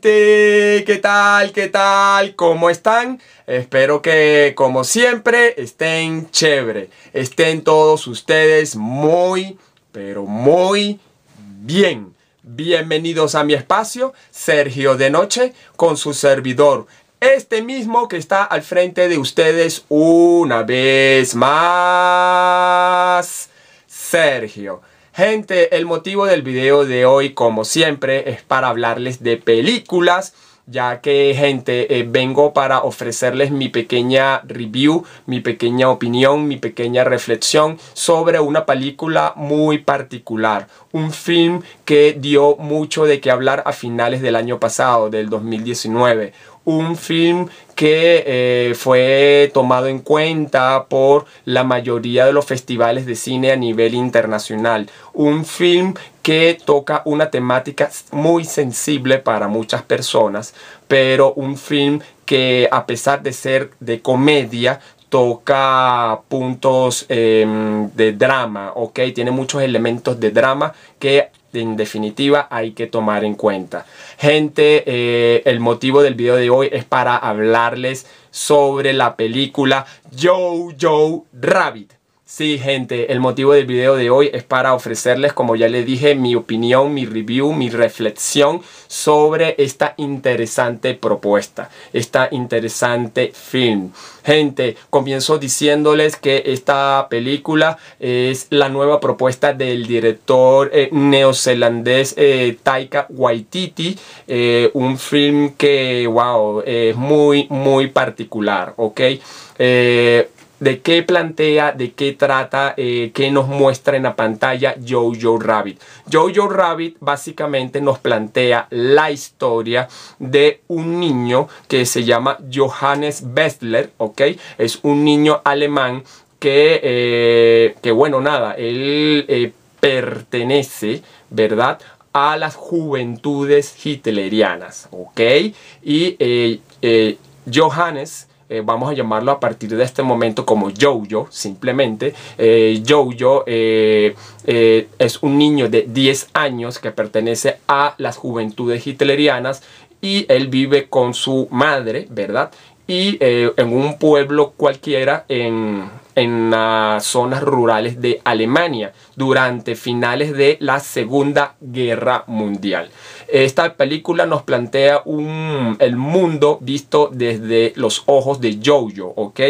¿qué tal? ¿Qué tal? ¿Cómo están? Espero que como siempre estén chévere, estén todos ustedes muy, pero muy bien. Bienvenidos a mi espacio, Sergio de Noche, con su servidor, este mismo que está al frente de ustedes una vez más, Sergio. Gente, el motivo del video de hoy, como siempre, es para hablarles de películas ya que gente eh, vengo para ofrecerles mi pequeña review, mi pequeña opinión, mi pequeña reflexión sobre una película muy particular, un film que dio mucho de qué hablar a finales del año pasado, del 2019, un film que eh, fue tomado en cuenta por la mayoría de los festivales de cine a nivel internacional. Un film que toca una temática muy sensible para muchas personas, pero un film que a pesar de ser de comedia, toca puntos em, de drama, ¿ok? Tiene muchos elementos de drama que en definitiva hay que tomar en cuenta. Gente, eh, el motivo del video de hoy es para hablarles sobre la película Joe Rabbit. Sí, gente, el motivo del video de hoy es para ofrecerles, como ya les dije, mi opinión, mi review, mi reflexión sobre esta interesante propuesta, esta interesante film. Gente, comienzo diciéndoles que esta película es la nueva propuesta del director eh, neozelandés eh, Taika Waititi, eh, un film que, wow, es muy, muy particular, ¿ok? de qué plantea, de qué trata, eh, qué nos muestra en la pantalla Jojo Rabbit. Jojo Rabbit básicamente nos plantea la historia de un niño que se llama Johannes Bestler ¿ok? Es un niño alemán que, eh, que bueno, nada, él eh, pertenece, ¿verdad? a las juventudes hitlerianas, ¿ok? Y Johannes eh, vamos a llamarlo a partir de este momento como Jojo, simplemente. Eh, Jojo eh, es un niño de 10 años que pertenece a las juventudes hitlerianas y él vive con su madre, ¿verdad? Y en un pueblo cualquiera en, en las zonas rurales de Alemania durante finales de la Segunda Guerra Mundial. Esta película nos plantea un, el mundo visto desde los ojos de Jojo, ¿ok?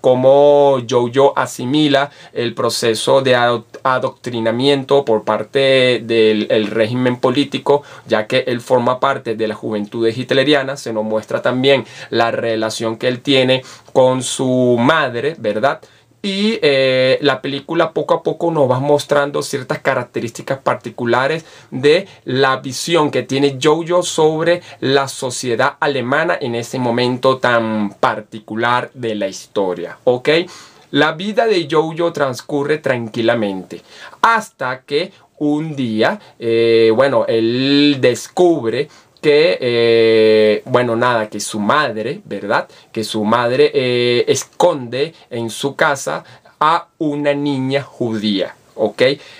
cómo Jojo asimila el proceso de adoctrinamiento por parte del régimen político, ya que él forma parte de las juventudes hitleriana, Se nos muestra también la relación que él tiene con su madre, ¿verdad? y eh, la película poco a poco nos va mostrando ciertas características particulares de la visión que tiene Jojo sobre la sociedad alemana en ese momento tan particular de la historia, ¿ok? La vida de Jojo transcurre tranquilamente hasta que un día, eh, bueno, él descubre que, eh, bueno, nada, que su madre, ¿verdad? Que su madre eh, esconde en su casa a una niña judía.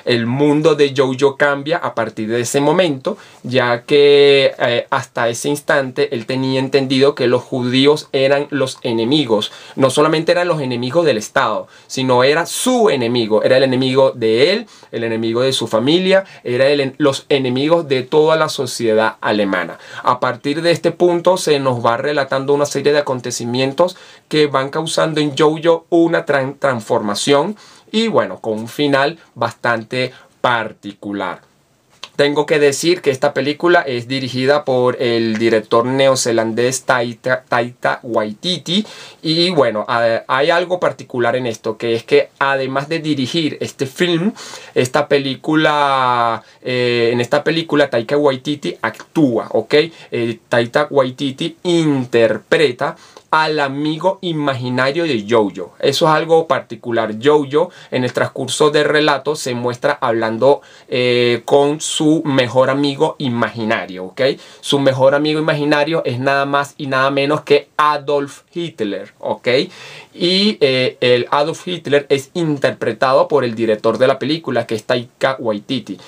El mundo de Jojo cambia a partir de ese momento, ya que eh, hasta ese instante él tenía entendido que los judíos eran los enemigos, no solamente eran los enemigos del Estado, sino era su enemigo, era el enemigo de él, el enemigo de su familia, era los enemigos de toda la sociedad alemana. A partir de este punto se nos va relatando una serie de acontecimientos que van causando en Jojo una transformación y bueno, con un final bastante particular. Tengo que decir que esta película es dirigida por el director neozelandés Taita, Waititi y bueno, hay algo particular en esto, que es que además de dirigir este film, esta película, eh, en esta película Taika Waititi actúa, ¿ok? Eh, Taita Waititi interpreta al amigo imaginario de Jojo. Eso es algo particular. Jojo en el transcurso de relato se muestra hablando eh, con su mejor amigo imaginario, ¿ok? Su mejor amigo imaginario es nada más y nada menos que Adolf Hitler, ¿ok? Y eh, el Adolf Hitler es interpretado por el director de la película, que es Taika Waititi.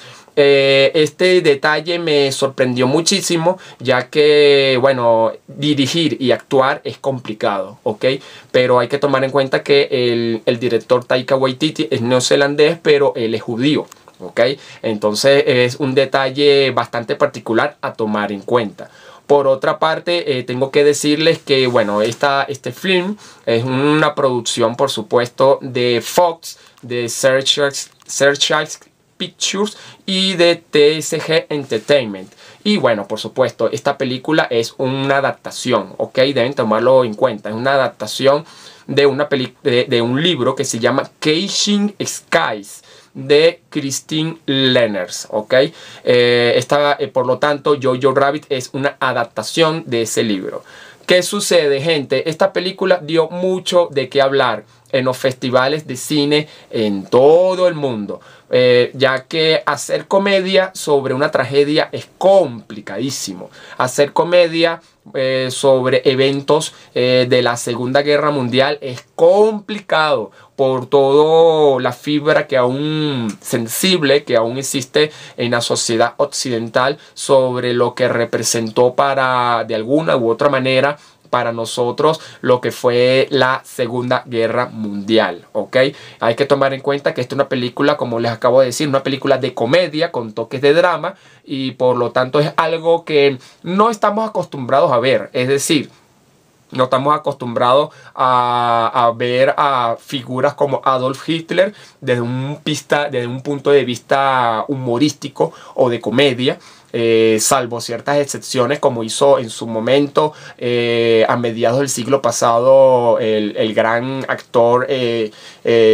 Eh, este detalle me sorprendió muchísimo, ya que, bueno, dirigir y actuar es complicado, ¿ok? Pero hay que tomar en cuenta que el, director Taika Waititi es neozelandés, pero él es judío. ¿ok? Entonces es un detalle bastante particular a tomar en cuenta. Por otra parte, eh, tengo que decirles que, bueno, esta, este film es una producción, por supuesto, de Fox, de Searchers, Searchers Pictures y de TSG Entertainment. Y bueno, por supuesto, esta película es una adaptación, ¿ok? Deben tomarlo en cuenta. Es una adaptación de, una de, un libro que se llama Caging Skies de Christine Lenners, ¿ok? Eh, eh, por lo tanto, Jojo Rabbit es una adaptación de ese libro. ¿Qué sucede, gente? Esta película dio mucho de qué hablar en los festivales de cine en todo el mundo, eh, ya que hacer comedia sobre una tragedia es complicadísimo. Hacer comedia eh, sobre eventos eh, de la Segunda Guerra Mundial es complicado por toda la fibra que aún sensible que aún existe en la sociedad occidental sobre lo que representó para de alguna u otra manera para nosotros lo que fue la Segunda Guerra Mundial, Hay que tomar en cuenta que esta es una película, como les acabo de decir, una película de comedia con toques de drama y por lo tanto es algo que no estamos acostumbrados a ver, es decir, no estamos acostumbrados a, a, ver a figuras como Adolf Hitler desde un, pista, desde un punto de vista humorístico o de comedia. Eh, salvo ciertas excepciones como hizo en su momento eh, a mediados del siglo pasado el, gran actor eh,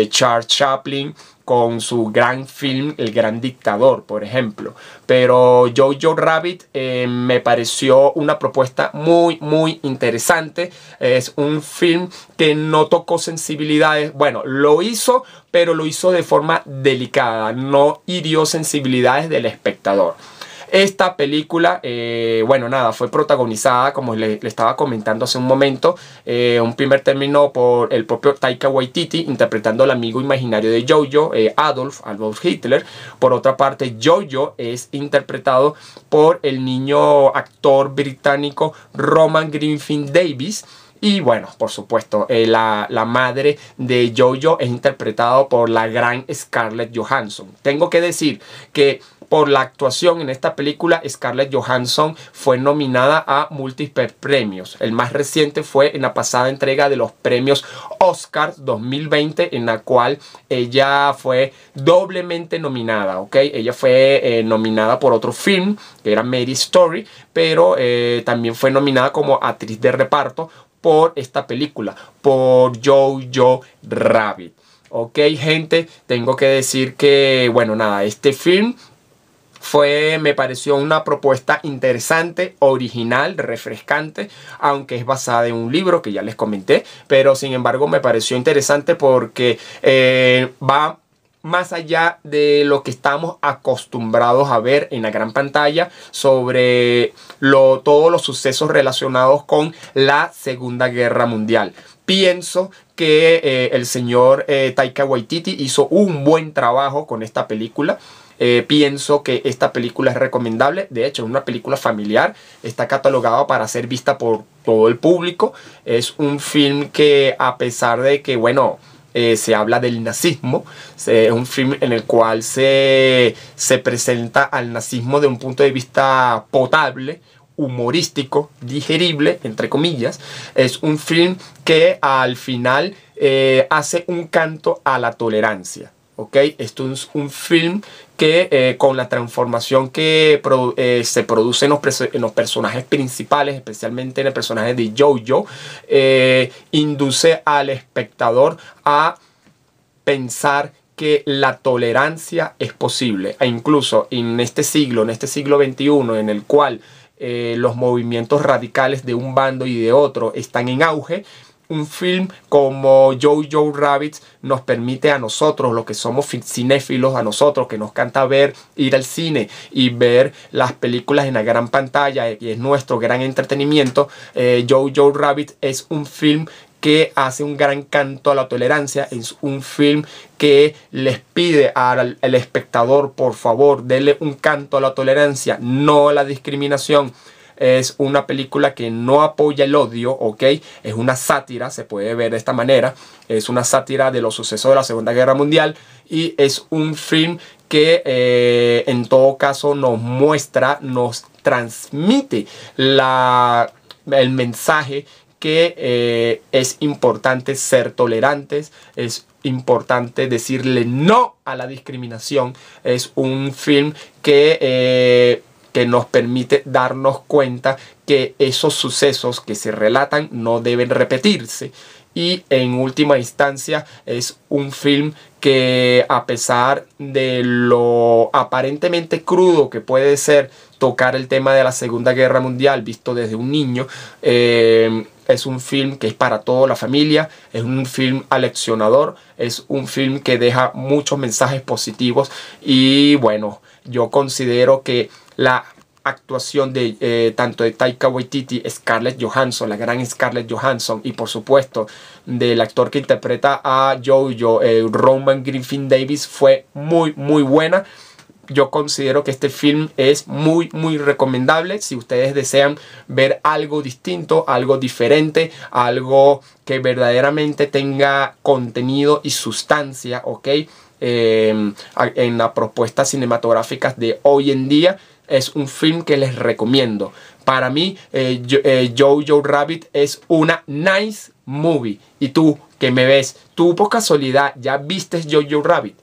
Charles Chaplin con su gran film El Gran Dictador, por ejemplo. Pero Jojo Rabbit eh, me pareció una propuesta muy, muy interesante. Es un film que no tocó sensibilidades. Bueno, lo hizo, pero lo hizo de forma delicada. No hirió sensibilidades del espectador. Esta película, eh, bueno, nada, fue protagonizada, como le, estaba comentando hace un momento, eh, un primer término por el propio Taika Waititi, interpretando al amigo imaginario de Jojo, eh, Adolf, Adolf Hitler. Por otra parte, Jojo es interpretado por el niño actor británico Roman Griffin Davis. Y bueno, por supuesto, la, la, madre de Jojo es interpretado por la gran Scarlett Johansson. Tengo que decir que por la actuación en esta película, Scarlett Johansson fue nominada a múltiples premios. El más reciente fue en la pasada entrega de los premios Oscar 2020, en la cual ella fue doblemente nominada, ¿ok? Ella fue eh, nominada por otro film, que era Mary Story, pero eh, también fue nominada como actriz de reparto por esta película, por Jojo Rabbit. Ok, gente, tengo que decir que, bueno, nada, este film me pareció una propuesta interesante, original, refrescante, aunque es basada en un libro que ya les comenté, pero sin embargo me pareció interesante porque eh, va más allá de lo que estamos acostumbrados a ver en la gran pantalla sobre todos los sucesos relacionados con la Segunda Guerra Mundial. Pienso que eh, el señor eh, Taika Waititi hizo un buen trabajo con esta película. Eh, pienso que esta película es recomendable. De hecho, es una película familiar. Está catalogada para ser vista por todo el público. Es un film que a pesar de que, bueno, eh, se habla del nazismo. Es un film en el cual se, se presenta al nazismo de un punto de vista potable humorístico, digerible, entre comillas. Es un film que al final eh, hace un canto a la tolerancia. Esto es un film que eh, con la transformación que eh, se produce en los, personajes principales, especialmente en el personaje de Jojo, eh, induce al espectador a pensar que la tolerancia es posible. E incluso en este siglo, en este siglo XXI, en el cual los movimientos radicales de un bando y de otro están en auge, un film como Joe Rabbit nos permite a nosotros, los que somos cinéfilos, a nosotros que nos canta ver, ir al cine y ver las películas en la gran pantalla y eh, es nuestro gran entretenimiento, Joe eh, Joe Rabbit es un film que hace un gran canto a la tolerancia, es un film que les pide al, espectador, por favor, dele un canto a la tolerancia, no a la discriminación, es una película que no apoya el odio, ¿ok? Es una sátira, se puede ver de esta manera, es una sátira de los sucesos de la Segunda Guerra Mundial y es un film que eh, en todo caso nos muestra, nos transmite la, el mensaje que eh, es importante ser tolerantes, es importante decirle no a la discriminación, es un film que... Eh, que nos permite darnos cuenta que esos sucesos que se relatan no deben repetirse. Y en última instancia es un film que a pesar de lo aparentemente crudo que puede ser tocar el tema de la Segunda Guerra Mundial visto desde un niño, eh, es un film que es para toda la familia, es un film aleccionador, es un film que deja muchos mensajes positivos y bueno, yo considero que la actuación de eh, tanto de Taika Waititi, Scarlett Johansson, la gran Scarlett Johansson, y por supuesto del actor que interpreta a Jojo, eh, Roman Griffin Davis, fue muy, muy buena. Yo considero que este film es muy, muy recomendable si ustedes desean ver algo distinto, algo diferente, algo que verdaderamente tenga contenido y sustancia, ¿ok? Eh, en las propuestas cinematográficas de hoy en día es un film que les recomiendo. Para mí, eh, eh, Jojo Rabbit es una nice movie. Y tú que me ves, tú por casualidad ya vistes Jojo Rabbit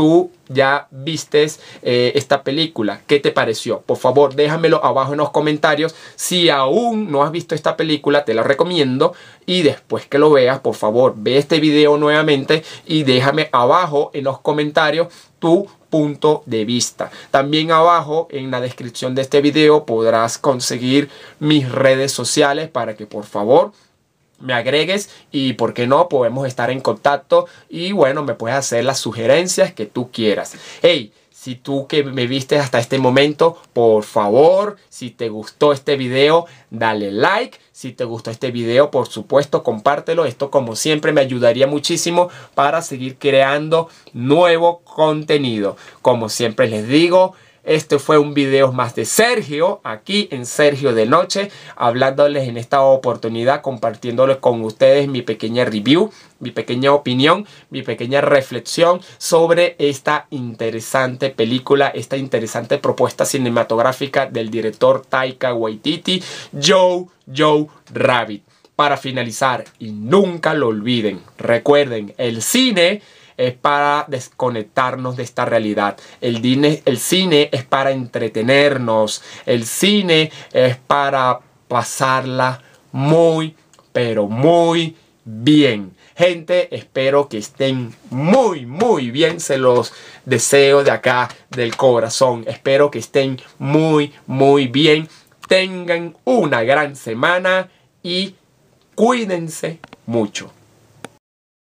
tú ya vistes eh, esta película. ¿Qué te pareció? Por favor, déjamelo abajo en los comentarios. Si aún no has visto esta película, te la recomiendo. Y después que lo veas, por favor, ve este video nuevamente y déjame abajo en los comentarios tu punto de vista. También abajo en la descripción de este video podrás conseguir mis redes sociales para que por favor me agregues y por qué no podemos estar en contacto y bueno, me puedes hacer las sugerencias que tú quieras. Hey, si tú que me viste hasta este momento, por favor, si te gustó este video, dale like. Si te gustó este video, por supuesto, compártelo. Esto como siempre me ayudaría muchísimo para seguir creando nuevo contenido. Como siempre les digo, este fue un video más de Sergio, aquí en Sergio de Noche, hablándoles en esta oportunidad, compartiéndoles con ustedes mi pequeña review, mi pequeña opinión, mi pequeña reflexión sobre esta interesante película, esta interesante propuesta cinematográfica del director Taika Waititi, Joe Joe Rabbit. Para finalizar, y nunca lo olviden, recuerden, el cine es para desconectarnos de esta realidad. El, el cine es para entretenernos. El cine es para pasarla muy, pero muy bien. Gente, espero que estén muy, muy bien. Se los deseo de acá, del corazón. Espero que estén muy, muy bien. Tengan una gran semana y cuídense mucho.